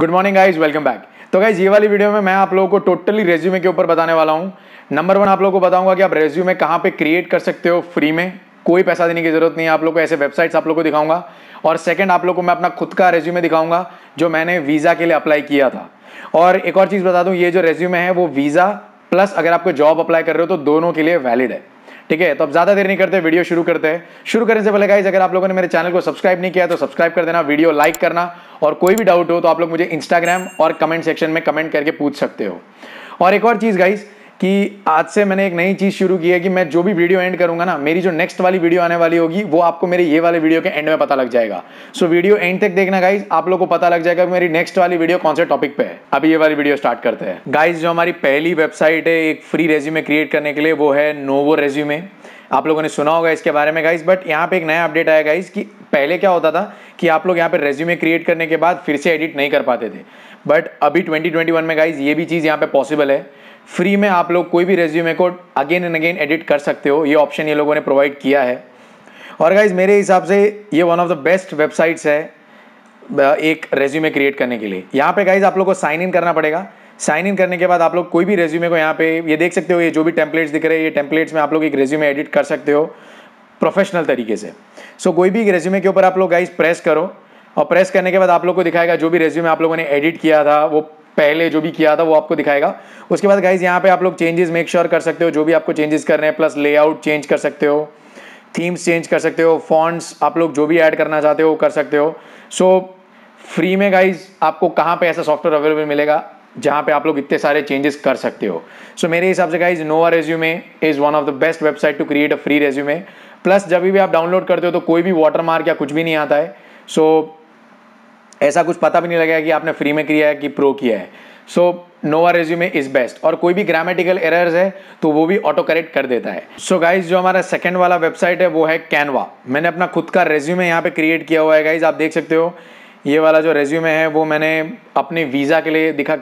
good morning guys welcome back तो guys ये वाली वीडियो में मैं आप लोगों को टोटली रेज्यूमे के ऊपर बताने वाला हूँ नंबर वन आप लोगों को बताऊंगा कि आप रेज्यूमे कहाँ पे क्रिएट कर सकते हो फ्री में कोई पैसा देने की जरूरत नहीं है आप लोग को ऐसे वेबसाइट्स आप लोग को दिखाऊंगा और सेकंड आप लोग को मैं अपना खुद का रेज्यूमे दिखाऊंगा जो मैंने वीज़ा के लिए अप्लाई किया था और एक और चीज़ बता दूँ ये जो रेज्यूमे है वो वीज़ा प्लस अगर आपको जॉब अप्लाई कर रहे हो तो दोनों के लिए वैलिड है ठीक है तो अब ज़्यादा देर नहीं करते वीडियो शुरू करते हैं शुरू करने से पहले गाइज अगर आप लोगों ने मेरे चैनल को सब्सक्राइब नहीं किया तो सब्सक्राइब कर देना वीडियो लाइक करना और कोई भी डाउट हो तो आप लोग मुझे इंस्टाग्राम और कमेंट सेक्शन में कमेंट करके पूछ सकते हो और एक और चीज़ गाइज कि आज से मैंने एक नई चीज़ शुरू की है कि मैं जो भी वीडियो एंड करूंगा ना मेरी जो नेक्स्ट वाली वीडियो आने वाली होगी वो आपको मेरे ये वाले वीडियो के एंड में पता लग जाएगा सो so, वीडियो एंड तक देखना गाइज आप लोग को पता लग जाएगा कि मेरी नेक्स्ट वाली वीडियो कौन से टॉपिक पे है अभी ये वाली वीडियो स्टार्ट करते हैं गाइज जो हमारी पहली वेबसाइट है एक फ्री रेज्यूमे क्रिएट करने के लिए वो है नोवो रेज्यूमे आप लोगों ने सुना होगा इसके बारे में गाइस बट यहाँ पे एक नया अपडेट आया गाइस कि पहले क्या होता था कि आप लोग यहाँ पे रेज्यूमे क्रिएट करने के बाद फिर से एडिट नहीं कर पाते थे बट अभी 2021 में गाइस ये भी चीज़ यहाँ पे पॉसिबल है फ्री में आप लोग कोई भी रेज्यूमे को अगेन एंड अगेन एडिट कर सकते हो ये ऑप्शन ये लोगों ने प्रोवाइड किया है और गाइज मेरे हिसाब से ये one of the best websites है एक रेज्यूमे क्रिएट करने के लिए यहाँ पे गाइज आप लोग को साइन इन करना पड़ेगा साइन इन करने के बाद आप लोग कोई भी रेज्यूमे को यहाँ पे ये देख सकते हो ये जो भी टेम्पलेट्स दिख रहे हैं ये टेम्पलेट्स में आप लोग एक रेज्यूमे एडिट कर सकते हो प्रोफेशनल तरीके से सो so, कोई भी रेज्यूमे के ऊपर आप लोग गाइज प्रेस करो और प्रेस करने के बाद आप लोग को दिखाएगा जो भी रेज्यूमे आप लोगों ने एडिट किया था वो पहले जो भी किया था वो आपको दिखाएगा उसके बाद गाइज यहाँ पे आप लोग चेंजेस मेक श्योर कर सकते हो जो भी आपको चेंजेस करने हैं प्लस लेआउट चेंज कर सकते हो थीम्स चेंज कर सकते हो फॉन्ट्स आप लोग जो भी ऐड करना चाहते हो कर सकते हो सो so, फ्री में गाइज आपको कहाँ पे ऐसा सॉफ्टवेयर अवेलेबल मिलेगा जहाँ पे आप लोग इतने सारे चेंजेस कर सकते हो सो so, मेरे हिसाब से guys Nova resume is one of the best website to create a free resume plus जब भी आप डाउनलोड करते हो तो कोई भी वाटर मार्क या कुछ भी नहीं आता है सो so, ऐसा कुछ पता भी नहीं लगेगा कि आपने फ्री में किया है कि प्रो किया है so Nova resume is best और कोई भी ग्रामेटिकल एरर्स है तो वो भी ऑटो करेक्ट कर देता है सो so गाइज जो हमारा सेकेंड वाला वेबसाइट है वो है कैनवा मैंने अपना खुद का रेज्यूमे यहाँ पे क्रिएट किया हुआ है गाइज आप देख सकते हो ये वाला जो रेज्यूमे है वो मैंने अपने वीज़ा के लिए दिखा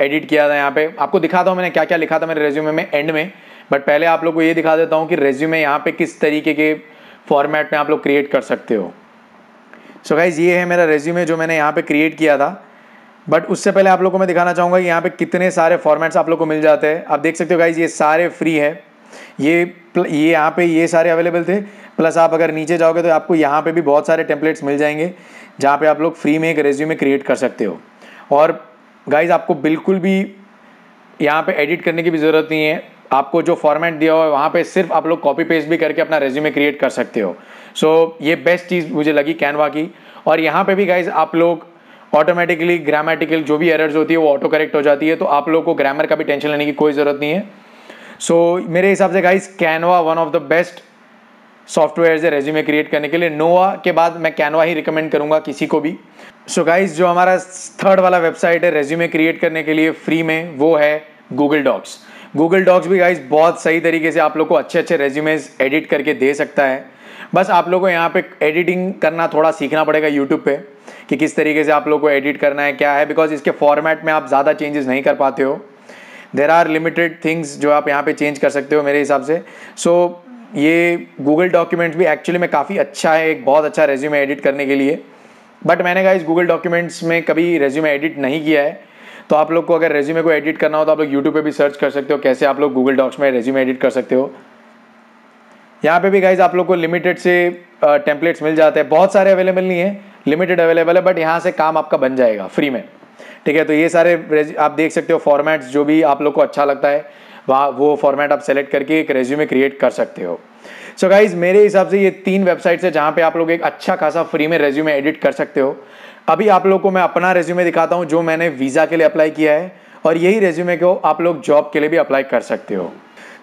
एडिट किया था यहाँ पे आपको दिखा था मैंने क्या क्या लिखा था मेरे रेज्यूमे में एंड में बट पहले आप लोग को ये दिखा देता हूँ कि रेज्यूमे यहाँ पे किस तरीके के फॉर्मेट में आप लोग क्रिएट कर सकते हो सो so गाइज़ ये है मेरा रेज्यूमे जो मैंने यहाँ पर क्रिएट किया था बट उससे पहले आप लोग को मैं दिखाना चाहूँगा कि यहाँ पे कितने सारे फॉर्मेट्स आप लोग को मिल जाते हैं आप देख सकते हो गाइज़ ये सारे फ्री है ये ये यहाँ पे ये सारे अवेलेबल थे प्लस आप अगर नीचे जाओगे तो आपको यहाँ पे भी बहुत सारे टेम्पलेट्स मिल जाएंगे जहाँ पे आप लोग फ्री में एक रेज्यूमे क्रिएट कर सकते हो और गाइज आपको बिल्कुल भी यहाँ पे एडिट करने की भी ज़रूरत नहीं है आपको जो फॉर्मेट दिया हुआ है वहाँ पे सिर्फ आप लोग कॉपी पेस्ट भी करके अपना रेज्यूमे क्रिएट कर सकते हो सो so, ये बेस्ट चीज़ मुझे लगी कैनवा की और यहाँ पे भी गाइज आप लोग ऑटोमेटिकली ग्रामेटिकल जो भी एरर्स होती है वो ऑटो करेक्ट हो जाती है तो आप लोग को ग्रामर का भी टेंशन लेने की कोई ज़रूरत नहीं है सो so, मेरे हिसाब से guys Canva one of the best software से रेज्यूमे क्रिएट करने के लिए नोवा के बाद मैं कैनवा ही रिकमेंड करूँगा किसी को भी सो so गाइज जो हमारा थर्ड वाला वेबसाइट है रेज्यूमे क्रिएट करने के लिए फ्री में वो है गूगल डॉक्स गूगल डॉक्स भी गाइज बहुत सही तरीके से आप लोग को अच्छे अच्छे रेज्यूमेज एडिट करके दे सकता है बस आप लोग को यहाँ पे एडिटिंग करना थोड़ा सीखना पड़ेगा यूट्यूब पे कि किस तरीके से आप लोग को एडिट करना है क्या है बिकॉज इसके फॉर्मेट में आप ज़्यादा चेंजेस नहीं कर पाते हो देर आर लिमिटेड थिंग्स जो आप यहाँ पे चेंज कर सकते हो मेरे हिसाब से सो so, ये गूगल डॉक्यूमेंट्स भी एक्चुअली में काफ़ी अच्छा है एक बहुत अच्छा रेज्यूमे एडिट करने के लिए बट मैंने कहा इस गूगल डॉक्यूमेंट्स में कभी रेज्यूमे एडिट नहीं किया है तो आप लोग को अगर रेज्यूमे को एडिट करना हो तो आप लोग यूट्यूब पे भी सर्च कर सकते हो कैसे आप लोग गूगल डॉक्स में रेज्यूमे एडिट कर सकते हो यहाँ पे भी गाइज आप लोग को लिमिटेड से टेम्पलेट्स मिल जाते हैं बहुत सारे अवेलेबल नहीं है लिमिटेड अवेलेबल है बट यहाँ से काम आपका बन जाएगा फ्री में ठीक है तो ये सारे आप देख सकते हो फॉर्मेट्स जो भी आप लोग को अच्छा लगता है वहाँ वो फॉर्मेट आप सेलेक्ट करके एक रेज्यूमे क्रिएट कर सकते हो सो so गाइज मेरे हिसाब से ये तीन वेबसाइट्स है जहाँ पे आप लोग एक अच्छा खासा फ्री में रेज्यूमे एडिट कर सकते हो अभी आप लोग को मैं अपना रेज्यूमे दिखाता हूँ जो मैंने वीज़ा के लिए अप्लाई किया है और यही रेज्यूमे को आप लोग जॉब के लिए भी अप्लाई कर सकते हो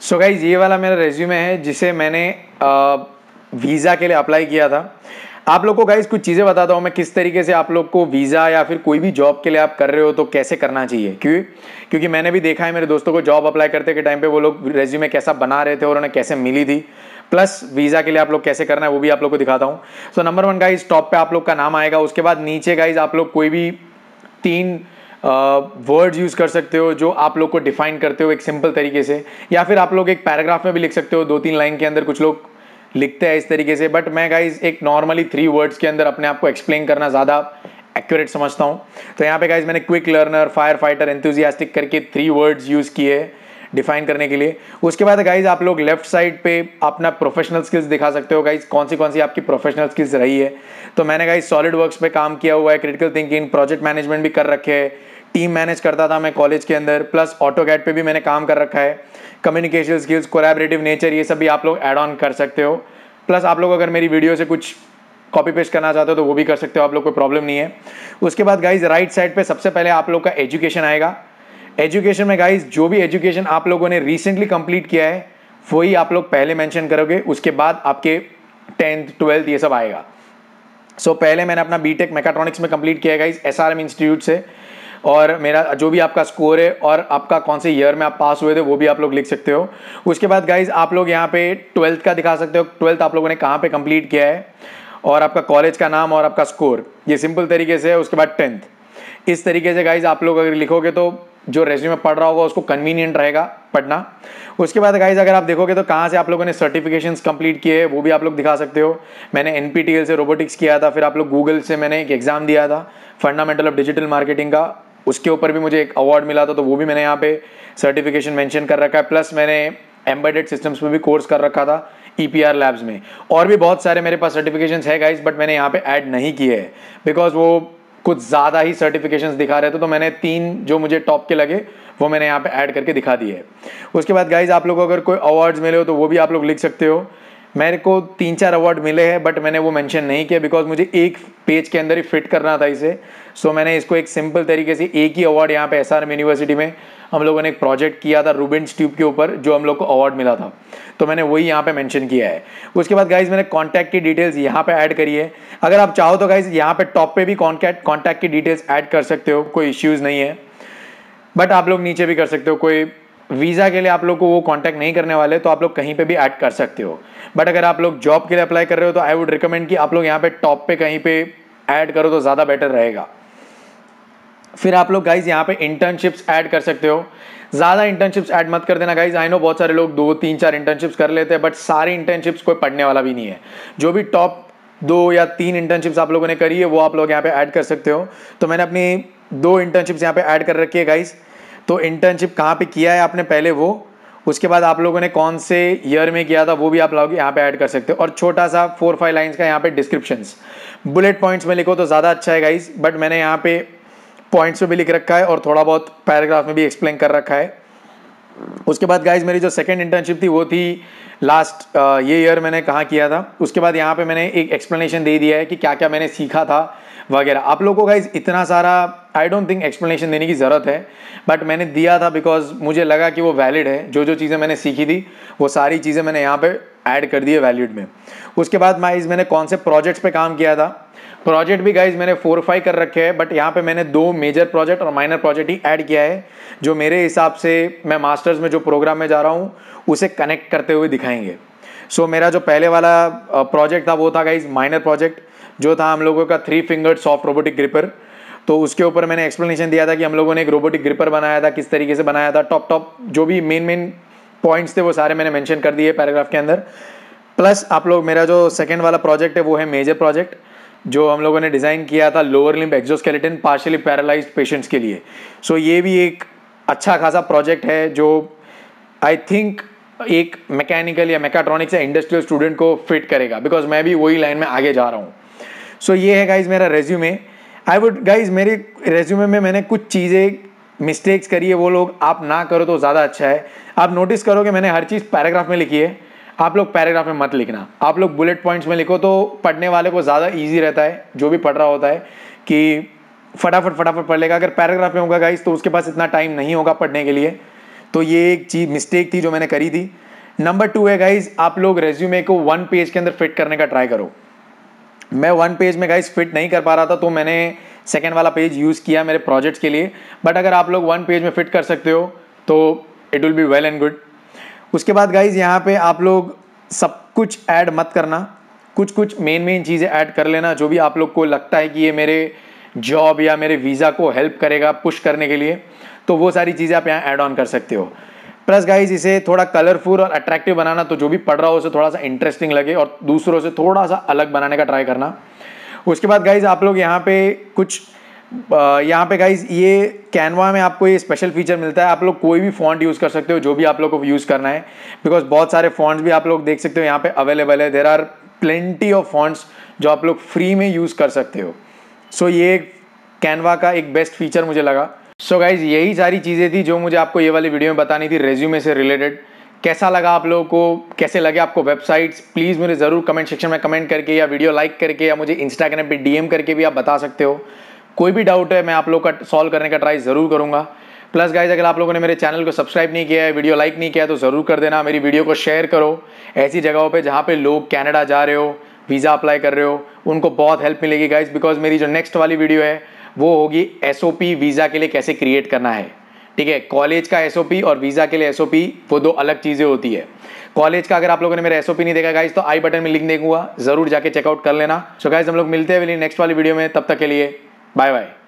सो so गाइज ये वाला मेरा रेज्यूमे है जिसे मैंने वीज़ा के लिए अप्लाई किया था आप लोग को गाइज कुछ चीज़ें बताता हूँ मैं किस तरीके से आप लोग को वीज़ा या फिर कोई भी जॉब के लिए आप कर रहे हो तो कैसे करना चाहिए क्यों क्योंकि मैंने भी देखा है मेरे दोस्तों को जॉब अप्लाई करते के टाइम पे वो लोग रेज्यूमे कैसा बना रहे थे और उन्हें कैसे मिली थी प्लस वीज़ा के लिए आप लोग कैसे करना है वो भी आप लोग को दिखाता हूँ so number one guys top पे आप लोग का नाम आएगा उसके बाद नीचे गाइज आप लोग कोई भी तीन वर्ड्स uh, यूज़ कर सकते हो जो आप लोग को डिफाइन करते हो एक सिंपल तरीके से या फिर आप लोग एक पैराग्राफ में भी लिख सकते हो दो तीन लाइन के अंदर कुछ लोग लिखते हैं इस तरीके से बट मैं गाइज एक नॉर्मली थ्री वर्ड्स के अंदर अपने आप को एक्सप्लेन करना ज़्यादा एक्यूरेट समझता हूँ तो यहाँ पे गाइज मैंने quick learner fire fighter enthusiastic करके थ्री वर्ड्स यूज़ किए डिफाइन करने के लिए उसके बाद गाइज आप लोग लेफ्ट साइड पे अपना प्रोफेशनल स्किल्स दिखा सकते हो गाइज कौन सी कौन सी आपकी प्रोफेशनल स्किल्स रही है तो मैंने गाइज सॉलिड वर्क्स पे काम किया हुआ है क्रिटिकल थिंकिंग प्रोजेक्ट मैनेजमेंट भी कर रखे हैं टीम मैनेज करता था मैं कॉलेज के अंदर प्लस ऑटो कैट पर भी मैंने काम कर रखा है कम्युनिकेशन स्किल्स कोलेबरेटिव नेचर ये सब भी आप लोग एड ऑन कर सकते हो प्लस आप लोग अगर मेरी वीडियो से कुछ कॉपी पेस्ट करना चाहते हो तो वो भी कर सकते हो आप लोग कोई प्रॉब्लम नहीं है उसके बाद गाइज राइट साइड पर सबसे पहले आप लोग का एजुकेशन आएगा एजुकेशन में गाइज जो भी एजुकेशन आप लोगों ने रिसेंटली कंप्लीट किया है वही आप लोग पहले मेंशन करोगे उसके बाद आपके टेंथ ट्वेल्थ ये सब आएगा सो so, पहले मैंने अपना बीटेक मेकाट्रॉनिक्स में कंप्लीट किया है गाइज एस इंस्टीट्यूट से और मेरा जो भी आपका स्कोर है और आपका कौन से ईयर में आप पास हुए थे वो भी आप लोग लिख सकते हो उसके बाद गाइज आप लोग यहाँ पे ट्वेल्थ का दिखा सकते हो ट्वेल्थ आप लोगों ने कहाँ पर कंप्लीट किया है और आपका कॉलेज का नाम और आपका स्कोर ये सिंपल तरीके से है उसके बाद टेंथ इस तरीके से गाइज आप लोग अगर लिखोगे तो जो रेज्यूमे पढ़ रहा होगा उसको कन्वीनियंट रहेगा पढ़ना उसके बाद गाइज अगर आप देखोगे तो कहाँ से आप लोगों ने सर्टिफिकेशंस कंप्लीट किए हैं वो भी आप लोग दिखा सकते हो मैंने एन से रोबोटिक्स किया था फिर आप लोग गूगल से मैंने एक एग्ज़ाम दिया था फंडामेंटल ऑफ डिजिटल मार्केटिंग का उसके ऊपर भी मुझे एक अवार्ड मिला था तो वो भी मैंने यहाँ पे सर्टिफिकेशन मेंशन कर रखा है प्लस मैंने एम्बेडेड सिस्टम्स में भी कोर्स कर रखा था ई पी आर लैब्स में और भी बहुत सारे मेरे पास सर्टिफिकेशन है गाइज बट मैंने यहाँ पे ऐड नहीं किए हैं बिकॉज वो कुछ ज़्यादा ही सर्टिफिकेशंस दिखा रहे थे तो मैंने तीन जो मुझे टॉप के लगे वो मैंने यहाँ पे ऐड करके दिखा दिए है उसके बाद गाइज आप लोग अगर कोई अवार्ड्स मिले हो तो वो भी आप लोग लिख सकते हो मेरे को तीन चार अवार्ड मिले हैं बट मैंने वो मेंशन नहीं किया बिकॉज मुझे एक पेज के अंदर ही फिट करना था इसे सो so, मैंने इसको एक सिंपल तरीके से एक ही अवार्ड यहाँ पे एस आर यूनिवर्सिटी में हम लोगों ने एक प्रोजेक्ट किया था रूबिन ट्यूब के ऊपर जो हम लोग को अवार्ड मिला था तो मैंने वही यहाँ पे मेंशन किया है उसके बाद गाइज मैंने कॉन्टैक्ट की डिटेल्स यहाँ पे ऐड करी है अगर आप चाहो तो गाइज यहाँ पे टॉप पे भी कॉन्टैक्ट कॉन्टैक्ट की डिटेल्स ऐड कर सकते हो कोई इश्यूज़ नहीं है बट आप लोग नीचे भी कर सकते हो कोई वीज़ा के लिए आप लोग को वो कांटेक्ट नहीं करने वाले तो आप लोग कहीं पे भी ऐड कर सकते हो बट अगर आप लोग जॉब के लिए अप्लाई कर रहे हो तो आई वुड रिकमेंड कि आप लोग यहाँ पे टॉप पे कहीं पे ऐड करो तो ज़्यादा बेटर रहेगा फिर आप लोग गाइज यहाँ पे इंटर्नशिप्स ऐड कर सकते हो ज़्यादा इंटर्नशिप्स ऐड मत कर देना गाइज आई नो बहुत सारे लोग दो तीन चार इंटर्नशिप्स कर लेते हैं बट सारी इंटर्नशिप्स कोई पढ़ने वाला भी नहीं है जो भी टॉप दो या तीन इंटर्नशिप्स आप लोगों ने करी है वो आप लोग यहाँ पे ऐड कर सकते हो तो मैंने अपनी दो इंटर्नशिप्स यहाँ पे ऐड कर रखी है गाइज़ तो इंटर्नशिप कहाँ पे किया है आपने पहले वो उसके बाद आप लोगों ने कौन से ईयर में किया था वो भी आप लोग यहाँ पे ऐड कर सकते हो और छोटा सा फोर फाइव लाइंस का यहाँ पे डिस्क्रिप्शंस बुलेट पॉइंट्स में लिखो तो ज़्यादा अच्छा है गाइज बट मैंने यहाँ पे पॉइंट्स में भी लिख रखा है और थोड़ा बहुत पैराग्राफ में भी एक्सप्लेन कर रखा है उसके बाद गाइज मेरी जो सेकेंड इंटर्नशिप थी वो थी लास्ट ये ईयर मैंने कहाँ किया था उसके बाद यहाँ पे मैंने एक एक्सप्लेनेशन दे दिया है कि क्या क्या मैंने सीखा था वगैरह आप लोगों को गाइज इतना सारा आई डोंट थिंक एक्सप्लेनेशन देने की ज़रूरत है बट मैंने दिया था बिकॉज मुझे लगा कि वो वैलिड है जो जो चीज़ें मैंने सीखी थी वो सारी चीज़ें मैंने यहाँ पे ऐड कर दी है वैलिड में उसके बाद माइज मैंने कौन से प्रोजेक्ट्स पे काम किया था प्रोजेक्ट भी गाइज मैंने फोर फाइव कर रखे हैं बट यहाँ पे मैंने दो मेजर प्रोजेक्ट और माइनर प्रोजेक्ट ही ऐड किया है जो मेरे हिसाब से मैं मास्टर्स में जो प्रोग्राम में जा रहा हूँ उसे कनेक्ट करते हुए दिखाएंगे सो so, मेरा जो पहले वाला प्रोजेक्ट था वो था गाइज माइनर प्रोजेक्ट जो था हम लोगों का three fingered soft robotic gripper तो उसके ऊपर मैंने एक्सप्लेनेशन दिया था कि हम लोगों ने एक रोबोटिक ग्रिपर बनाया था किस तरीके से बनाया था टॉप टॉप जो भी मेन मेन पॉइंट्स थे वो सारे मैंने मेंशन कर दिए पैराग्राफ के अंदर प्लस आप लोग मेरा जो सेकेंड वाला प्रोजेक्ट है वो है मेजर प्रोजेक्ट जो हम लोगों ने डिज़ाइन किया था lower limb exoskeleton partially paralyse patients के लिए सो so, ये भी एक अच्छा खासा प्रोजेक्ट है जो आई थिंक एक मैकेनिकल या मेकाट्रॉनिक्स या इंडस्ट्रियल स्टूडेंट को फिट करेगा बिकॉज मैं भी वही लाइन में आगे जा रहा हूँ सो so, ये है गाइज मेरा रेज्यूमे आई वुड गाइज मेरे रेज्यूमे में मैंने कुछ चीज़ें मिस्टेक्स करी है वो लोग आप ना करो तो ज़्यादा अच्छा है आप नोटिस करो कि मैंने हर चीज़ पैराग्राफ में लिखी है आप लोग पैराग्राफ में मत लिखना आप लोग बुलेट पॉइंट्स में लिखो तो पढ़ने वाले को ज़्यादा ईजी रहता है जो भी पढ़ रहा होता है कि फटाफट फटाफट पढ़ लेगा अगर पैराग्राफ में होगा गाइज तो उसके पास इतना टाइम नहीं होगा पढ़ने के लिए तो ये एक चीज मिस्टेक थी जो मैंने करी थी नंबर टू है गाइज आप लोग रेज्यूमे को वन पेज के अंदर फिट करने का ट्राई करो मैं वन पेज में गाइस फिट नहीं कर पा रहा था तो मैंने सेकेंड वाला पेज यूज़ किया मेरे प्रोजेक्ट के लिए बट अगर आप लोग वन पेज में फिट कर सकते हो तो it will be well and good उसके बाद गाइज यहाँ पे आप लोग सब कुछ ऐड मत करना कुछ कुछ मेन मेन चीज़ें ऐड कर लेना जो भी आप लोग को लगता है कि ये मेरे जॉब या मेरे वीज़ा को हेल्प करेगा पुश करने के लिए तो वो सारी चीज़ें आप यहाँ ऐड ऑन कर सकते हो प्लस गाइज इसे थोड़ा कलरफुल और अट्रैक्टिव बनाना तो जो भी पढ़ रहा हो उसे थोड़ा सा इंटरेस्टिंग लगे और दूसरों से थोड़ा सा अलग बनाने का ट्राई करना उसके बाद गाइज आप लोग यहाँ पे कुछ यहाँ पे गाइज ये कैनवा में आपको ये स्पेशल फीचर मिलता है आप लोग कोई भी फॉन्ट यूज़ कर सकते हो जो भी आप लोग को यूज़ करना है बिकॉज बहुत सारे फॉन्ट्स भी आप लोग देख सकते हो यहाँ पे अवेलेबल है there are plenty of fonts जो आप लोग फ्री में यूज़ कर सकते हो सो so, ये कैनवा का एक बेस्ट फीचर मुझे लगा सो so गाइज़ यही सारी चीज़ें थी जो मुझे आपको ये वाली वीडियो में बतानी थी रेज्यूमे से रिलेटेड कैसा लगा आप लोगों को कैसे लगे आपको वेबसाइट्स प्लीज़ मुझे ज़रूर कमेंट सेक्शन में कमेंट करके या वीडियो लाइक करके या मुझे इंस्टाग्राम पे डीएम करके भी आप बता सकते हो कोई भी डाउट है मैं आप लोग का सॉल्व करने का ट्राई ज़रूर करूँगा प्लस गाइज अगर आप लोगों ने मेरे चैनल को सब्सक्राइब नहीं किया है वीडियो लाइक नहीं किया तो ज़रूर कर देना मेरी वीडियो को शेयर करो ऐसी जगहों पर जहाँ पर लोग कैनेडा जा रहे हो वीज़ा अप्लाई कर रहे हो उनको बहुत हेल्प मिलेगी गाइज बिकॉज मेरी जो नेक्स्ट वाली वीडियो है वो होगी एस वीज़ा के लिए कैसे क्रिएट करना है ठीक है कॉलेज का एस और वीज़ा के लिए एस वो दो अलग चीज़ें होती है कॉलेज का अगर आप लोगों ने मेरा एस नहीं देखा गाइज तो आई बटन में लिंक देखूंगा जरूर जाके चेकआउट कर लेना सो so गाइज हम लोग मिलते हैं नेक्स्ट वाली वीडियो में तब तक के लिए बाय बाय